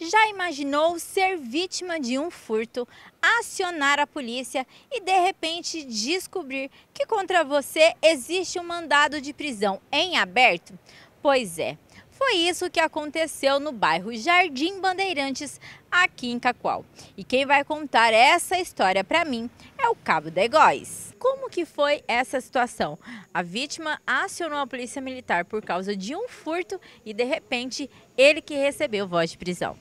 Já imaginou ser vítima de um furto, acionar a polícia e de repente descobrir que contra você existe um mandado de prisão em aberto? Pois é, foi isso que aconteceu no bairro Jardim Bandeirantes, aqui em Cacoal. E quem vai contar essa história para mim é o Cabo de Como que foi essa situação? A vítima acionou a polícia militar por causa de um furto e de repente ele que recebeu voz de prisão.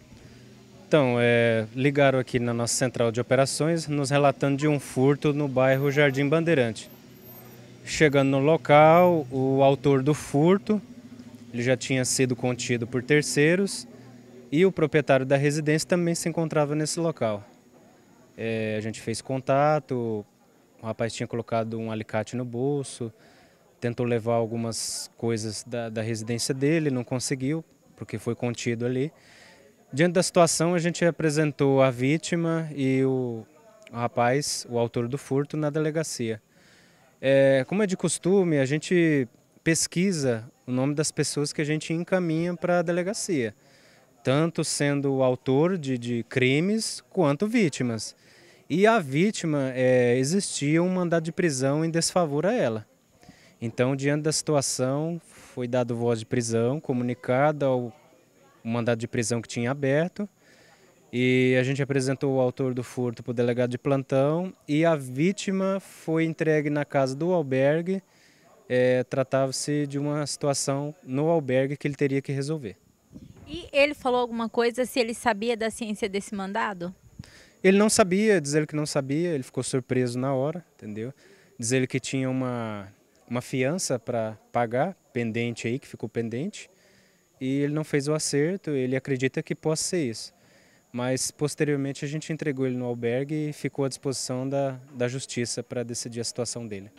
Então, é, ligaram aqui na nossa central de operações, nos relatando de um furto no bairro Jardim Bandeirante. Chegando no local, o autor do furto, ele já tinha sido contido por terceiros e o proprietário da residência também se encontrava nesse local. É, a gente fez contato, o rapaz tinha colocado um alicate no bolso, tentou levar algumas coisas da, da residência dele, não conseguiu, porque foi contido ali. Diante da situação, a gente apresentou a vítima e o, rapaz, o autor do furto, na delegacia. É, como é de costume, a gente pesquisa o nome das pessoas que a gente encaminha para a delegacia, tanto sendo o autor de, de, crimes quanto vítimas. E a vítima, é, existia um mandado de prisão em desfavor a ela. Então, diante da situação, foi dado voz de prisão, comunicado ao um mandado de prisão que tinha aberto. E a gente apresentou o autor do furto para o delegado de plantão e a vítima foi entregue na casa do albergue. É, Tratava-se de uma situação no albergue que ele teria que resolver. E ele falou alguma coisa se ele sabia da ciência desse mandado? Ele não sabia, diz ele que não sabia, ele ficou surpreso na hora, entendeu? Diz ele que tinha uma, uma fiança para pagar, pendente aí, que ficou pendente e ele não fez o acerto, ele acredita que possa ser isso. Mas posteriormente a gente entregou ele no albergue e ficou à disposição da, da justiça para decidir a situação dele.